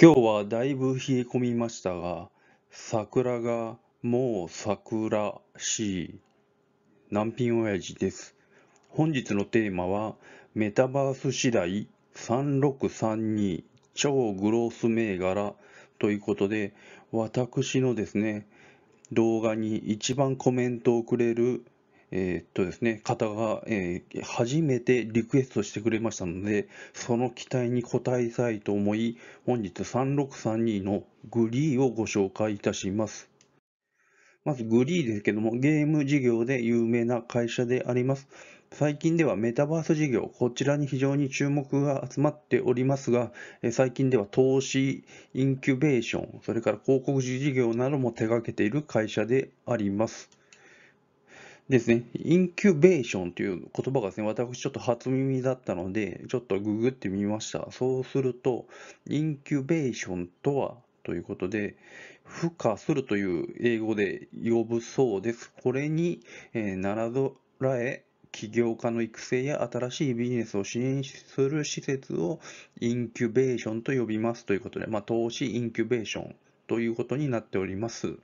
今日はだいぶ冷え込みましたが、桜がもう桜しい南品親父です。本日のテーマは、メタバース次第3632超グロース銘柄ということで、私のですね、動画に一番コメントをくれるえー、っとですね、方が、えー、初めてリクエストしてくれましたので、その期待に応えたいと思い、本日3632のグリーをご紹介いたします。まずグリーですけども、ゲーム事業で有名な会社であります。最近ではメタバース事業、こちらに非常に注目が集まっておりますが、最近では投資、インキュベーション、それから広告事業なども手掛けている会社であります。ですね、インキュベーションという言葉がですね、私ちょっと初耳だったので、ちょっとググってみました。そうすると、インキュベーションとはということで、孵化するという英語で呼ぶそうです。これに、えー、ぞらえ、起業家の育成や新しいビジネスを支援する施設をインキュベーションと呼びますということで、まあ、投資インキュベーションということになっております。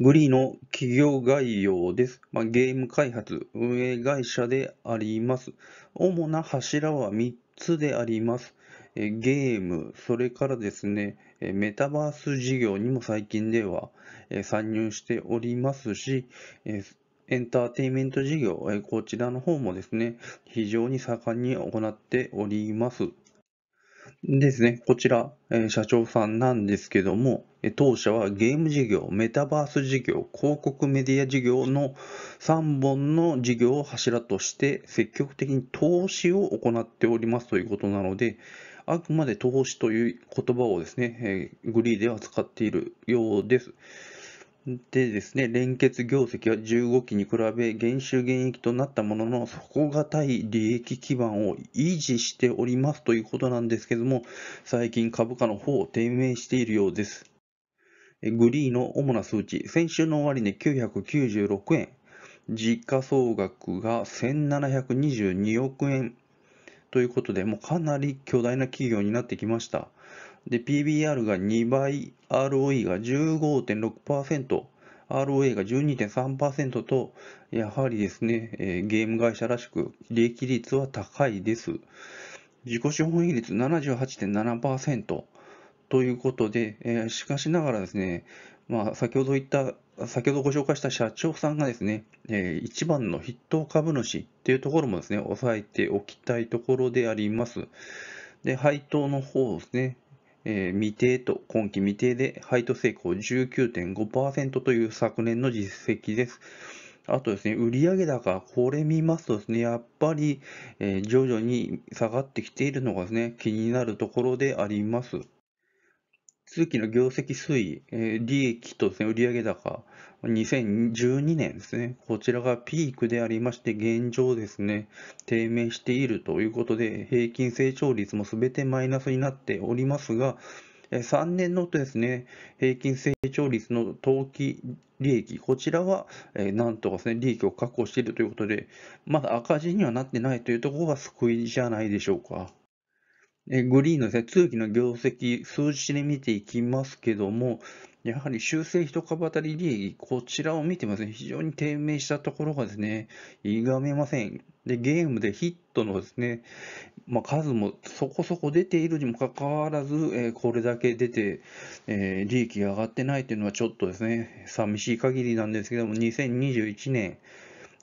グリーの企業概要です。まあ、ゲーム開発、運営会社であります。主な柱は3つであります。えゲーム、それからですね、メタバース事業にも最近では参入しておりますし、エンターテインメント事業、こちらの方もですね、非常に盛んに行っております。ですね、こちら、え社長さんなんですけども、当社はゲーム事業、メタバース事業、広告メディア事業の3本の事業を柱として積極的に投資を行っておりますということなので、あくまで投資という言葉をですね、えグリーでは使っているようです。でですね、連結業績は15期に比べ減収減益となったものの、底堅い利益基盤を維持しておりますということなんですけども、最近株価の方を低迷しているようです。グリーの主な数値、先週の終値996円、実価総額が1722億円ということで、もうかなり巨大な企業になってきました。で、PBR が2倍、ROE が15.6%、ROA が12.3%と、やはりですね、えー、ゲーム会社らしく、利益率は高いです。自己資本比率78.7%ということで、えー、しかしながらですね、まあ、先ほど言った、先ほどご紹介した社長さんがですね、えー、一番の筆頭株主っていうところもですね、抑えておきたいところであります。で、配当の方ですね、えー、未定と今期未定で配当成功19.5%という昨年の実績です。あとですね、売上高、これ見ますとですね、やっぱり、えー、徐々に下がってきているのがですね、気になるところであります。通期の業績推移、えー、利益とですね、売上高、2012年ですね、こちらがピークでありまして、現状ですね、低迷しているということで、平均成長率も全てマイナスになっておりますが、3年のですね、平均成長率の当期利益、こちらは、えなんとかですね、利益を確保しているということで、まだ赤字にはなってないというところが救いじゃないでしょうか。えグリーンの通期の業績、数字で見ていきますけども、やはり修正一株当たり利益、こちらを見てますね、非常に低迷したところがですね、いがめません。で、ゲームでヒットのですね、まあ、数もそこそこ出ているにもかかわらず、えー、これだけ出て、えー、利益が上がってないというのはちょっとですね、寂しい限りなんですけども、2021年、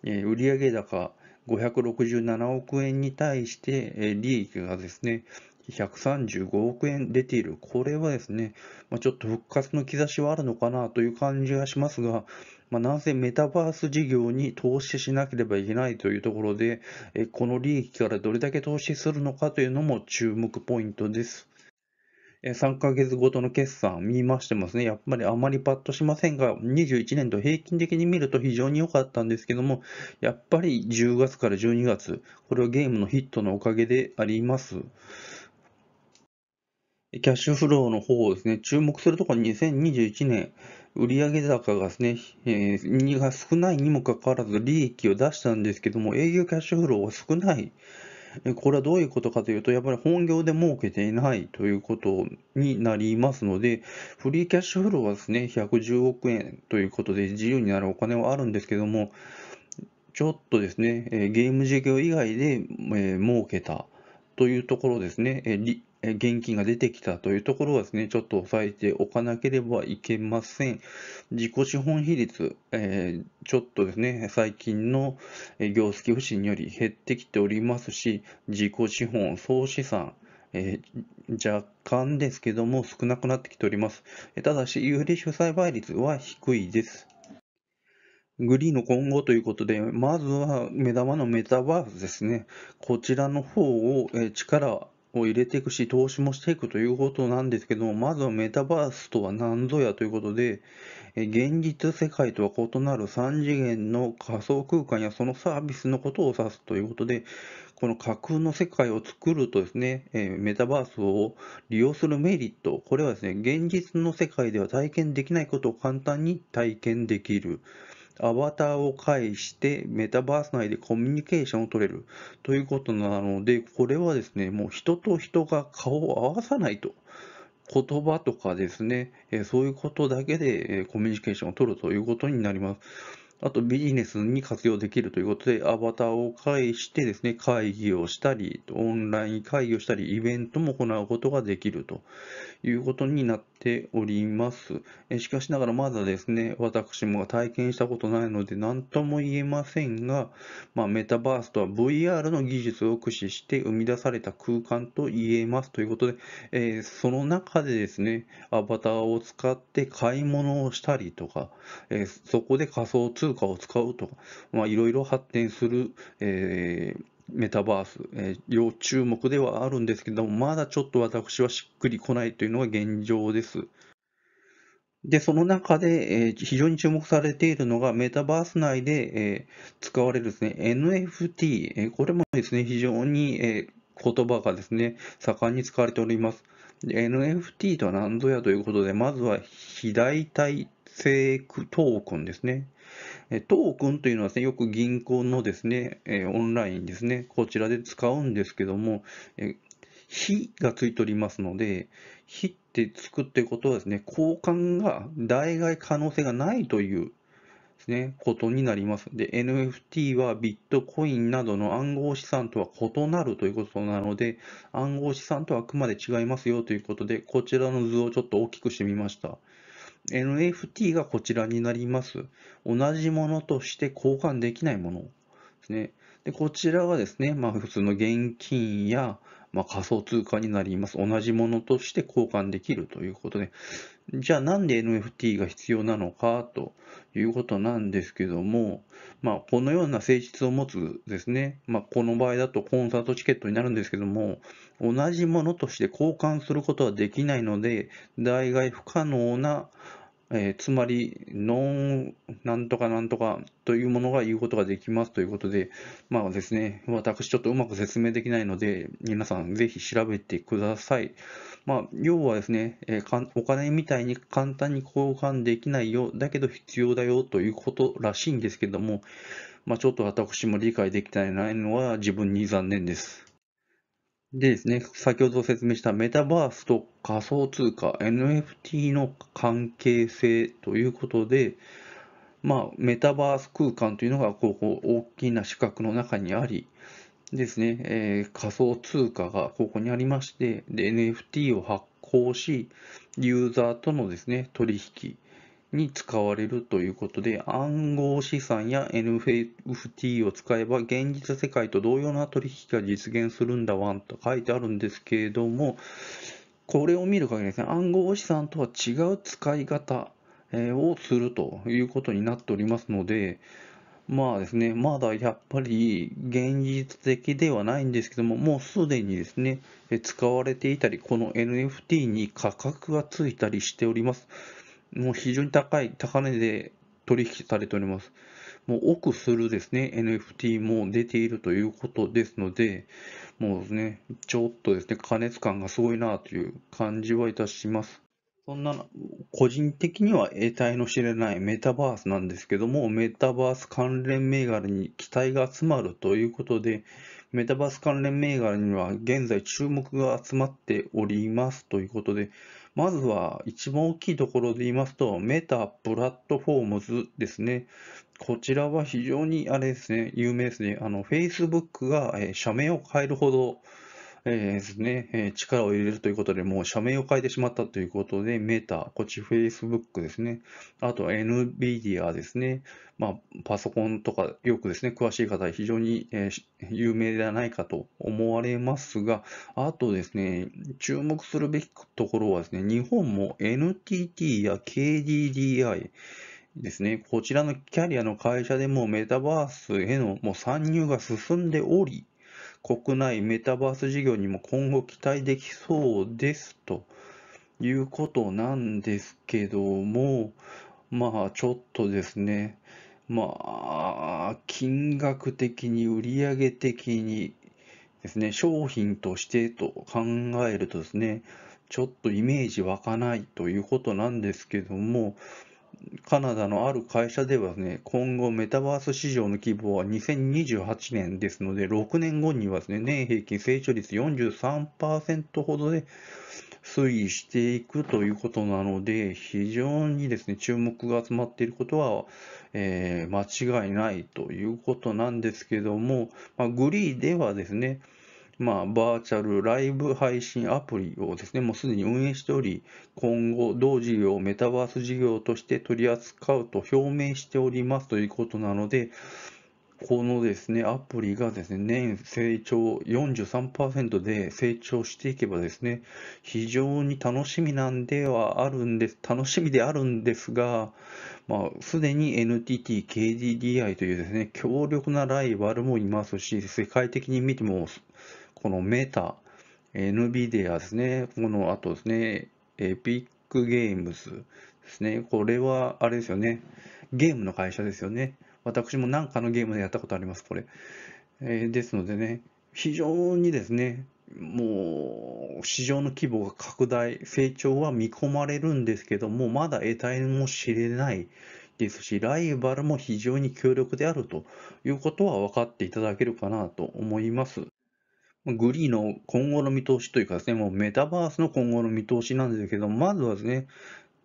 えー、売上高567億円に対して、え利益がですね、135億円出ている、これはですね、まあ、ちょっと復活の兆しはあるのかなという感じがしますが、まあ、なんせメタバース事業に投資しなければいけないというところで、えこの利益からどれだけ投資するのかというのも注目ポイントです。3ヶ月ごとの決算見ましてますね。やっぱりあまりパッとしませんが、21年度平均的に見ると非常に良かったんですけども、やっぱり10月から12月、これはゲームのヒットのおかげであります。キャッシュフローの方をですね、注目するところ2021年、売上高がですね、えー、が少ないにもかかわらず利益を出したんですけども、営業キャッシュフローは少ない。これはどういうことかというと、やっぱり本業で儲けていないということになりますので、フリーキャッシュフローはですね、110億円ということで自由になるお金はあるんですけども、ちょっとですね、ゲーム事業以外で儲けたというところですね、現金が出てきたというところはですね、ちょっと押さえておかなければいけません。自己資本比率、えー、ちょっとですね、最近の業績不振により減ってきておりますし、自己資本、総資産、えー、若干ですけども少なくなってきております。ただし、有利主催倍率は低いです。グリーの今後ということで、まずは目玉のメタバースですね。こちらの方を力を入れていくし、投資もしていくということなんですけども、まずはメタバースとは何ぞやということで、現実世界とは異なる3次元の仮想空間やそのサービスのことを指すということで、この架空の世界を作るとですね、メタバースを利用するメリット、これはですね、現実の世界では体験できないことを簡単に体験できる。アバターを介してメタバース内でコミュニケーションを取れるということなので、これはですね、もう人と人が顔を合わさないと。言葉とかですね、そういうことだけでコミュニケーションを取るということになります。あとビジネスに活用できるということで、アバターを介してですね、会議をしたり、オンライン会議をしたり、イベントも行うことができるということになってております。しかしながらまだですね、私も体験したことないので何とも言えませんが、まあ、メタバースとは VR の技術を駆使して生み出された空間と言えますということで、えー、その中でですね、アバターを使って買い物をしたりとか、えー、そこで仮想通貨を使うとか、いろいろ発展する、えーメタバース、えー、要注目ではあるんですけども、まだちょっと私はしっくりこないというのが現状です。で、その中で、えー、非常に注目されているのが、メタバース内で、えー、使われるですね、NFT、えー、これもですね、非常に、えー、言葉がですね、盛んに使われております。NFT とは何ぞやということで、まずは、肥大体セークトークンですね。トークンというのはです、ね、よく銀行のですね、オンラインですね、こちらで使うんですけども、非がついておりますので、非ってつくってことはですね、交換が代替可能性がないというですね、ことになります。で、NFT はビットコインなどの暗号資産とは異なるということなので、暗号資産とはあくまで違いますよということで、こちらの図をちょっと大きくしてみました。NFT がこちらになります。同じものとして交換できないものですね。でこちらはですね、まあ、普通の現金やまあ、仮想通貨になります。同じものとして交換できるということで、じゃあなんで NFT が必要なのかということなんですけども、まあ、このような性質を持つですね、まあ、この場合だとコンサートチケットになるんですけども、同じものとして交換することはできないので、代替不可能なえー、つまり、ノン、なんとかなんとかというものが言うことができますということで、まあですね、私ちょっとうまく説明できないので、皆さんぜひ調べてください。まあ、要はですね、えー、お金みたいに簡単に交換できないよ、だけど必要だよということらしいんですけども、まあ、ちょっと私も理解できてないのは自分に残念です。でですね、先ほど説明したメタバースと仮想通貨 NFT の関係性ということで、まあ、メタバース空間というのがこう大きな四角の中にあり、ですね、えー、仮想通貨がここにありましてで、NFT を発行し、ユーザーとのですね、取引に使われるということで、暗号資産や NFT を使えば現実世界と同様な取引が実現するんだわんと書いてあるんですけれども、これを見る限りですね、暗号資産とは違う使い方をするということになっておりますので、まあですね、まだやっぱり現実的ではないんですけども、もうすでにですね、使われていたり、この NFT に価格がついたりしております。もう非常に高い、高値で取引されております。もう億するですね、NFT も出ているということですので、もうですね、ちょっとですね、過熱感がすごいなという感じはいたします。そんな、個人的には得体の知れないメタバースなんですけども、メタバース関連銘柄に期待が集まるということで、メタバース関連銘柄には現在注目が集まっておりますということで、まずは一番大きいところで言いますと、メタプラットフォームズですね。こちらは非常にあれですね、有名ですね。あの、Facebook が社名を変えるほど、えー、ね、えー、力を入れるということで、もう社名を変えてしまったということで、メータ、こっち Facebook ですね、あと NVIDIA ですね、まあ、パソコンとかよくですね、詳しい方、非常に、えー、有名ではないかと思われますが、あとですね、注目するべきところはですね、日本も NTT や KDDI、ですね、こちらのキャリアの会社でもメタバースへのもう参入が進んでおり、国内メタバース事業にも今後期待できそうですということなんですけども、まあちょっとですね、まあ、金額的に売上的にですね、商品としてと考えるとですね、ちょっとイメージ湧かないということなんですけども、カナダのある会社ではね、今後メタバース市場の規模は2028年ですので、6年後にはですね、年平均成長率43%ほどで推移していくということなので、非常にですね、注目が集まっていることは、えー、間違いないということなんですけども、まあ、グリーではですね、まあ、バーチャルライブ配信アプリをですね、もうすでに運営しており、今後、同事業をメタバース事業として取り扱うと表明しておりますということなので、このですね、アプリがですね、年成長43%で成長していけばですね、非常に楽しみなんではあるんです、楽しみであるんですが、まあ、すでに NTT、KDDI というですね、強力なライバルもいますし、世界的に見ても、このメタ、NVIDIA ですね、このあとですね、エピックゲームズですね、これはあれですよね、ゲームの会社ですよね。私も何かのゲームでやったことあります、これ。えー、ですのでね、非常にですね、もう市場の規模が拡大、成長は見込まれるんですけども、まだ得体も知れないですし、ライバルも非常に強力であるということは分かっていただけるかなと思います。グリーの今後の見通しというかですね、もうメタバースの今後の見通しなんですけど、まずはですね、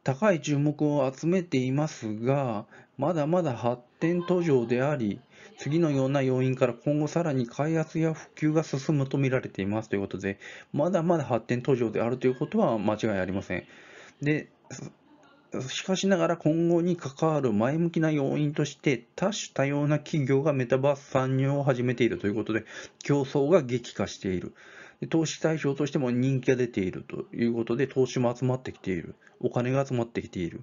高い注目を集めていますが、まだまだ発展途上であり、次のような要因から今後さらに開発や普及が進むと見られていますということで、まだまだ発展途上であるということは間違いありません。で、しかしながら今後に関わる前向きな要因として多種多様な企業がメタバース参入を始めているということで競争が激化している。投資対象としても人気が出ているということで投資も集まってきている。お金が集まってきている。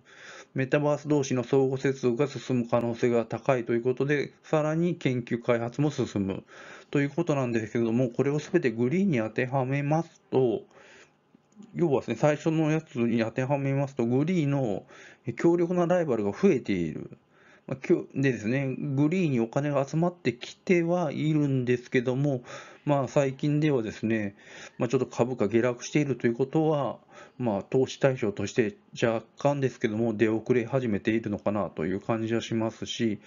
メタバース同士の相互接続が進む可能性が高いということでさらに研究開発も進むということなんですけれどもこれを全てグリーンに当てはめますと要はですね、最初のやつに当てはめますと、グリーの強力なライバルが増えている。でですね、グリーにお金が集まってきてはいるんですけども、まあ、最近ではですね、まあ、ちょっと株価下落しているということは、まあ、投資対象として若干ですけども、出遅れ始めているのかなという感じはしますし、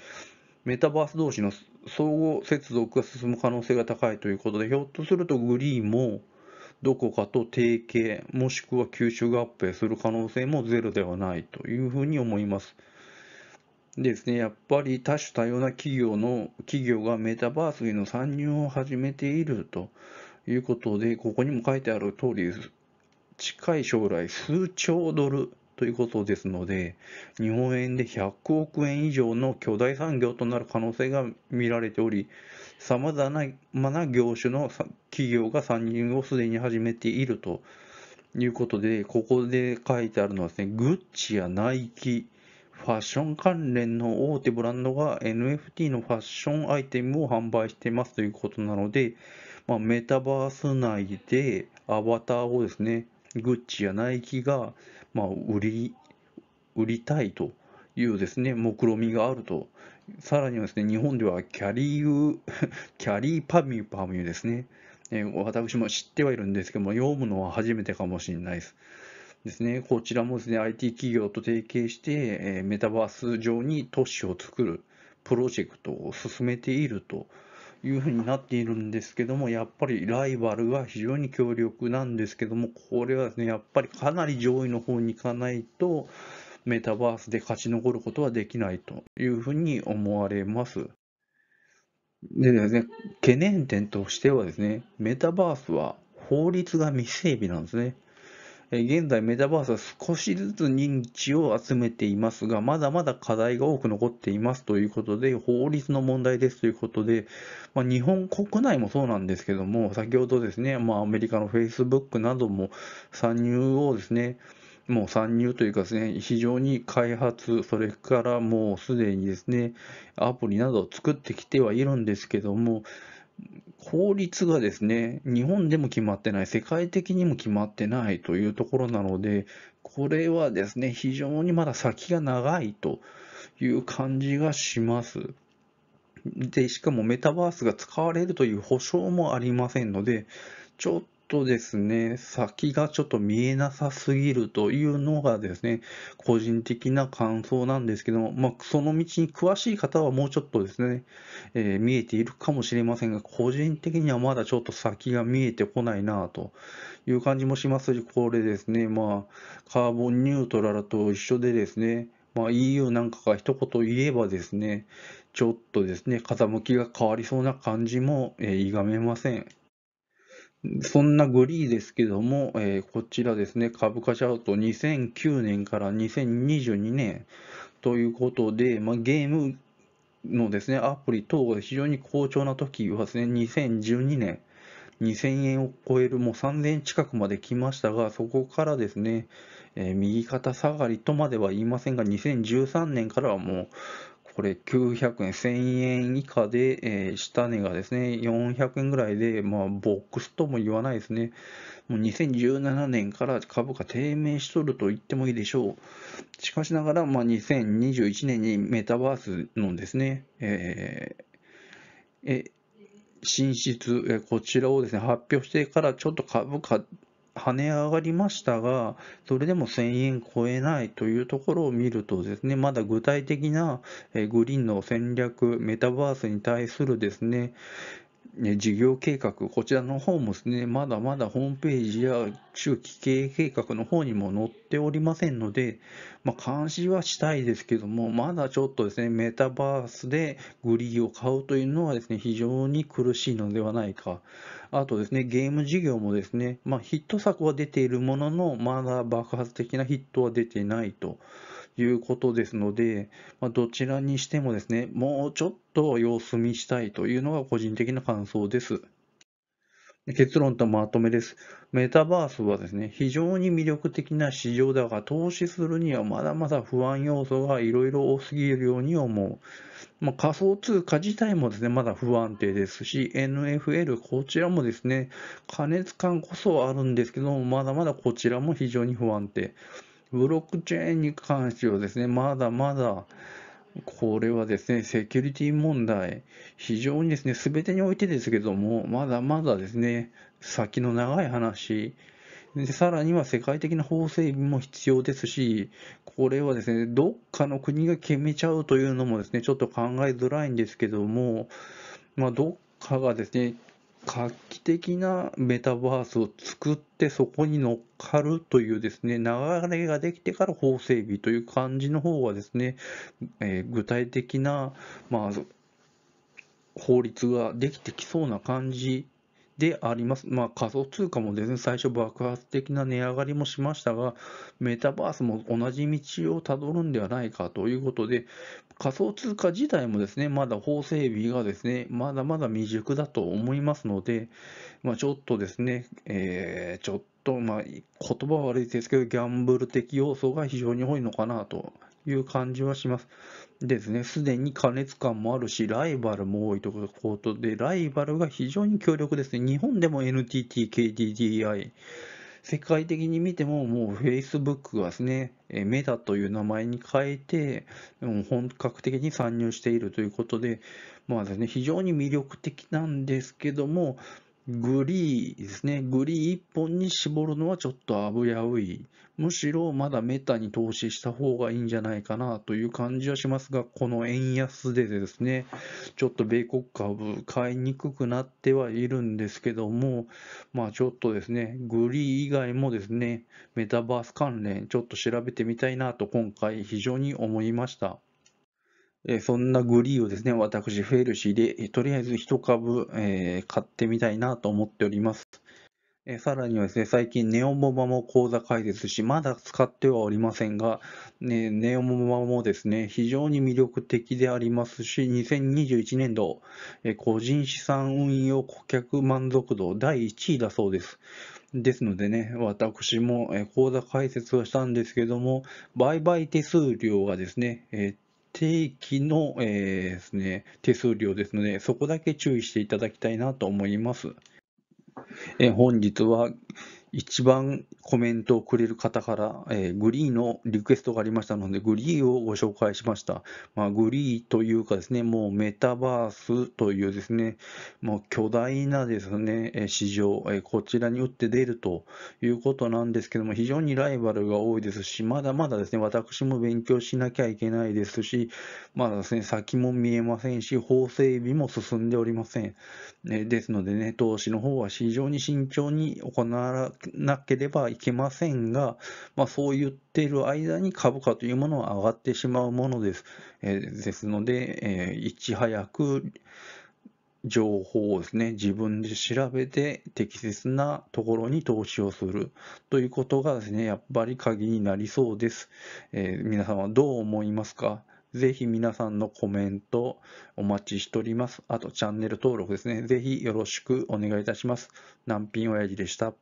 メタバース同士の相互接続が進む可能性が高いということで、ひょっとするとグリーンも、どこかと提携、もしくは吸収合併する可能性もゼロではないというふうに思います。ですね、やっぱり多種多様な企業の企業がメタバースへの参入を始めているということで、ここにも書いてある通りです。近い将来、数兆ドルということですので、日本円で100億円以上の巨大産業となる可能性が見られており、さまざまな業種の企業が参入をすでに始めているということで、ここで書いてあるのはですね、グッチやナイキ、ファッション関連の大手ブランドが NFT のファッションアイテムを販売していますということなので、まあ、メタバース内でアバターをですね、グッチやナイキが、まあ、売り、売りたいというですね、目論見みがあるとさらにはですね、日本ではキャリー、キャリーパミュパミュですね。えー、私も知ってはいるんですけども、読むのは初めてかもしれないです。ですね、こちらもですね、IT 企業と提携して、えー、メタバース上に都市を作るプロジェクトを進めているというふうになっているんですけども、やっぱりライバルは非常に強力なんですけども、これはですね、やっぱりかなり上位の方に行かないと、メタバースで勝ち残ることはできないというふうに思われます。でですね、懸念点としてはですね、メタバースは法律が未整備なんですね。現在メタバースは少しずつ認知を集めていますが、まだまだ課題が多く残っていますということで、法律の問題ですということで、まあ、日本国内もそうなんですけども、先ほどですね、まあ、アメリカの Facebook なども参入をですね、もう参入というかですね、非常に開発、それからもうすでにですね、アプリなどを作ってきてはいるんですけども、法律がですね、日本でも決まってない、世界的にも決まってないというところなので、これはですね、非常にまだ先が長いという感じがします。で、しかもメタバースが使われるという保証もありませんので、ちょっとですね、先がちょっと見えなさすぎるというのがですね、個人的な感想なんですけども、まあ、その道に詳しい方はもうちょっとですね、えー、見えているかもしれませんが、個人的にはまだちょっと先が見えてこないなという感じもしますし、これですね、まあ、カーボンニュートラルと一緒でですね、まあ、EU なんかが一言言えばですね、ちょっとですね、風向きが変わりそうな感じも、えー、いがめません。そんなグリーですけども、えー、こちらですね、株価チャート2009年から2022年ということで、まあ、ゲームのですね、アプリ等が非常に好調な時はですね、2012年、2000円を超える、もう3000円近くまで来ましたが、そこからですね、えー、右肩下がりとまでは言いませんが、2013年からはもう、これ900円、1000円以下で、えー、下値がですね、400円ぐらいで、まあ、ボックスとも言わないですね。もう2017年から株価低迷しとると言ってもいいでしょう。しかしながら、まあ、2021年にメタバースのですね、えー、え、進出、こちらをですね、発表してからちょっと株価跳ね上がりましたが、それでも1000円超えないというところを見るとですね、まだ具体的なグリーンの戦略、メタバースに対するですね、ね、事業計画、こちらの方もですね、まだまだホームページや中期経営計画の方にも載っておりませんので、まあ、監視はしたいですけども、まだちょっとですね、メタバースでグリーを買うというのはですね、非常に苦しいのではないか。あとですね、ゲーム事業もですね、まあ、ヒット作は出ているものの、まだ爆発的なヒットは出てないと。いうことですので、まあ、どちらにしてもですね、もうちょっと様子見したいというのが個人的な感想です。結論とまとめです。メタバースはですね、非常に魅力的な市場だが、投資するにはまだまだ不安要素がいろいろ多すぎるように思う。まあ、仮想通貨自体もですね、まだ不安定ですし、NFL、こちらもですね、過熱感こそあるんですけども、まだまだこちらも非常に不安定。ブロックチェーンに関してはですね、まだまだ、これはですね、セキュリティ問題、非常にですね、全べてにおいてですけども、まだまだですね、先の長い話、でさらには世界的な法整備も必要ですし、これはですね、どっかの国が決めちゃうというのもですね、ちょっと考えづらいんですけども、まあ、どっかがですね、画期的なメタバースを作ってそこに乗っかるというですね、流れができてから法整備という感じの方はですね、えー、具体的な、まあ、法律ができてきそうな感じであります。まあ、仮想通貨も全然最初爆発的な値上がりもしましたが、メタバースも同じ道をたどるんではないかということで、仮想通貨自体もですね、まだ法整備がですね、まだまだ未熟だと思いますので、まあ、ちょっとですね、えー、ちょっと、まあ、言葉は悪いですけど、ギャンブル的要素が非常に多いのかなという感じはします。ですね、すでに過熱感もあるし、ライバルも多いということで、ライバルが非常に強力ですね。日本でも NTT、KDDI、世界的に見ても、もう Facebook がですね、メタという名前に変えて、本格的に参入しているということで、まあですね、非常に魅力的なんですけども、グリーですね。グリー1本に絞るのはちょっと危うい。むしろまだメタに投資した方がいいんじゃないかなという感じはしますが、この円安でですね、ちょっと米国株買いにくくなってはいるんですけども、まあちょっとですね、グリー以外もですね、メタバース関連ちょっと調べてみたいなと今回非常に思いました。そんなグリーをですね、私、フェルシーで、とりあえず1株、えー、買ってみたいなと思っております。えさらにはですね、最近ネオモバも講座開設し、まだ使ってはおりませんが、ね、ネオモバもですね、非常に魅力的でありますし、2021年度、え個人資産運用顧客満足度第1位だそうです。ですのでね、私も口座開設はしたんですけども、売買手数料がですね、え定期の、えー、ですね、手数料ですので、そこだけ注意していただきたいなと思います。え本日は一番コメントをくれる方から、えー、グリーのリクエストがありましたので、グリーをご紹介しました。まあ、グリーというかですね、もうメタバースというですね、もう巨大なですね、市場、えー、こちらに打って出るということなんですけども、非常にライバルが多いですし、まだまだですね、私も勉強しなきゃいけないですし、まだですね、先も見えませんし、法整備も進んでおりません。えー、ですのでね、投資の方は非常に慎重に行わなければいけませんが、まあ、そう言っている間に株価というものは上がってしまうものです。えー、ですので、えー、いち早く情報をですね、自分で調べて適切なところに投資をするということがですね、やっぱり鍵になりそうです。えー、皆さんはどう思いますかぜひ皆さんのコメントお待ちしております。あとチャンネル登録ですね。ぜひよろしくお願いいたします。南品親父でした。